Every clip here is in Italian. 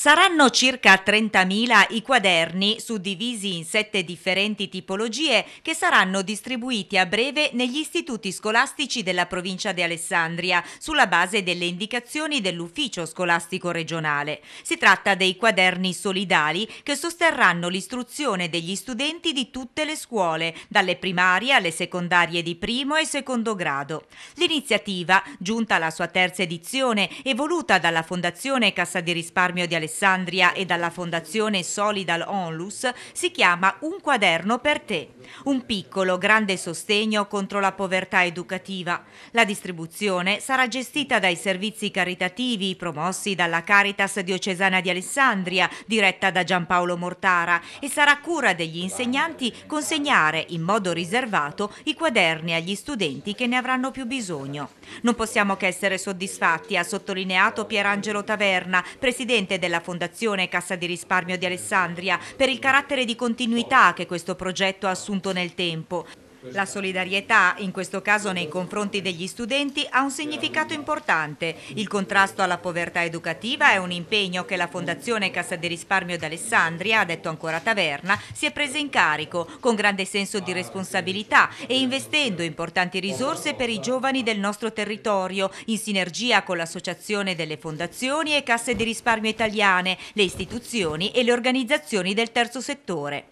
Saranno circa 30.000 i quaderni suddivisi in sette differenti tipologie che saranno distribuiti a breve negli istituti scolastici della provincia di Alessandria sulla base delle indicazioni dell'ufficio scolastico regionale. Si tratta dei quaderni solidali che sosterranno l'istruzione degli studenti di tutte le scuole, dalle primarie alle secondarie di primo e secondo grado. L'iniziativa, giunta alla sua terza edizione e voluta dalla Fondazione Cassa di Risparmio di Alessandria, Alessandria e dalla fondazione Solidal Onlus si chiama Un quaderno per te, un piccolo grande sostegno contro la povertà educativa. La distribuzione sarà gestita dai servizi caritativi promossi dalla Caritas Diocesana di Alessandria, diretta da Giampaolo Mortara, e sarà cura degli insegnanti consegnare in modo riservato i quaderni agli studenti che ne avranno più bisogno. Non possiamo che essere soddisfatti, ha sottolineato Pierangelo Taverna, presidente della della Fondazione Cassa di Risparmio di Alessandria per il carattere di continuità che questo progetto ha assunto nel tempo. La solidarietà, in questo caso nei confronti degli studenti, ha un significato importante. Il contrasto alla povertà educativa è un impegno che la Fondazione Cassa di Risparmio d'Alessandria, ha detto ancora Taverna, si è presa in carico con grande senso di responsabilità e investendo importanti risorse per i giovani del nostro territorio, in sinergia con l'Associazione delle Fondazioni e Casse di Risparmio Italiane, le istituzioni e le organizzazioni del terzo settore.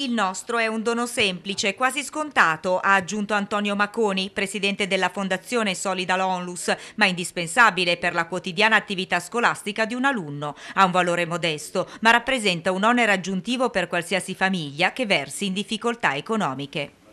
Il nostro è un dono semplice, quasi scontato, ha aggiunto Antonio Maconi, presidente della Fondazione Solida Lonlus, ma indispensabile per la quotidiana attività scolastica di un alunno. Ha un valore modesto, ma rappresenta un onere aggiuntivo per qualsiasi famiglia che versi in difficoltà economiche.